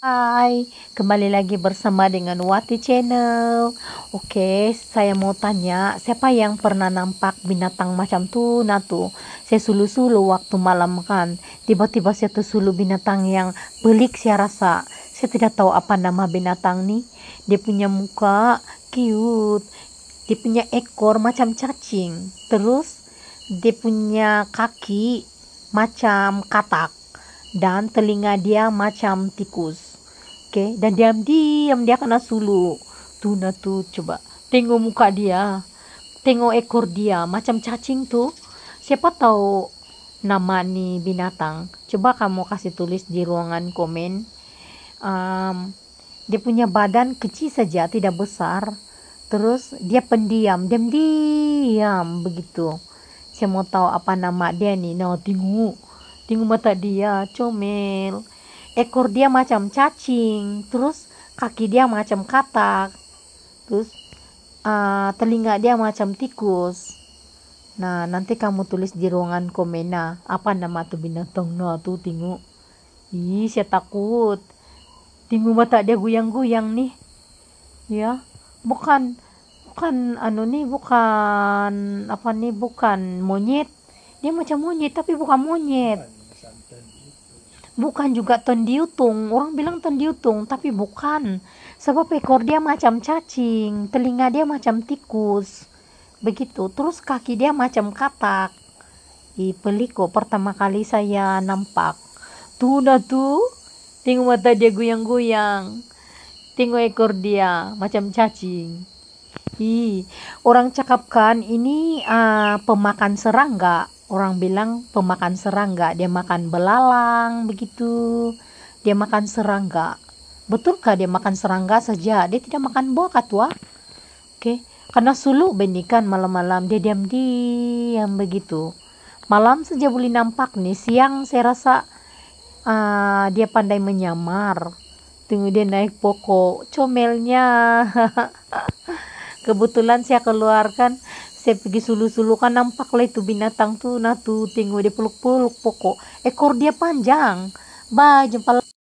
Hai, kembali lagi bersama dengan Wati Channel. Oke, saya mau tanya, siapa yang pernah nampak binatang macam tuna tuh? Saya sulu-sulu waktu malam kan. Tiba-tiba saya tuh sulu binatang yang pelik saya rasa. Saya tidak tahu apa nama binatang nih. Dia punya muka cute. Dia punya ekor macam cacing. Terus dia punya kaki macam katak dan telinga dia macam tikus Oke, okay? dan diam-diam dia kena sulu. tuna nah tuh coba tengok muka dia. Tengok ekor dia macam cacing tuh. Siapa tahu nama nih binatang. Coba kamu kasih tulis di ruangan komen. Um, dia punya badan kecil saja, tidak besar. Terus dia pendiam, diam-diam begitu. Saya mau tahu apa nama dia nih. Nah, tengok. Tengok mata dia, comel ekor dia macam cacing terus kaki dia macam katak terus uh, telinga dia macam tikus nah nanti kamu tulis di ruangan komena apa nama tu binatang no nah, tuh tingu ih saya takut tingu mata dia goyang-goyang nih ya bukan bukan anu nih bukan apa nih bukan monyet dia macam monyet tapi bukan monyet bukan juga tendiutung orang bilang tendiutung tapi bukan sebab ekor dia macam cacing telinga dia macam tikus begitu terus kaki dia macam katak di peliko pertama kali saya nampak tuh dah tuh tengok mata dia goyang-goyang tengok ekor dia macam cacing Ih, orang cakapkan ini uh, pemakan serangga orang bilang pemakan serangga dia makan belalang begitu dia makan serangga betulkah dia makan serangga saja dia tidak makan buah katua, oke okay. karena suluk bendikan malam-malam dia diam-diam begitu malam saja boleh nampak nih siang saya rasa uh, dia pandai menyamar tunggu dia naik pokok comelnya kebetulan saya keluarkan saya pergi sulu-sulu kan nampak lah itu binatang tuh nah tuh tengok dia peluk-peluk pokok ekor dia panjang bye jumpa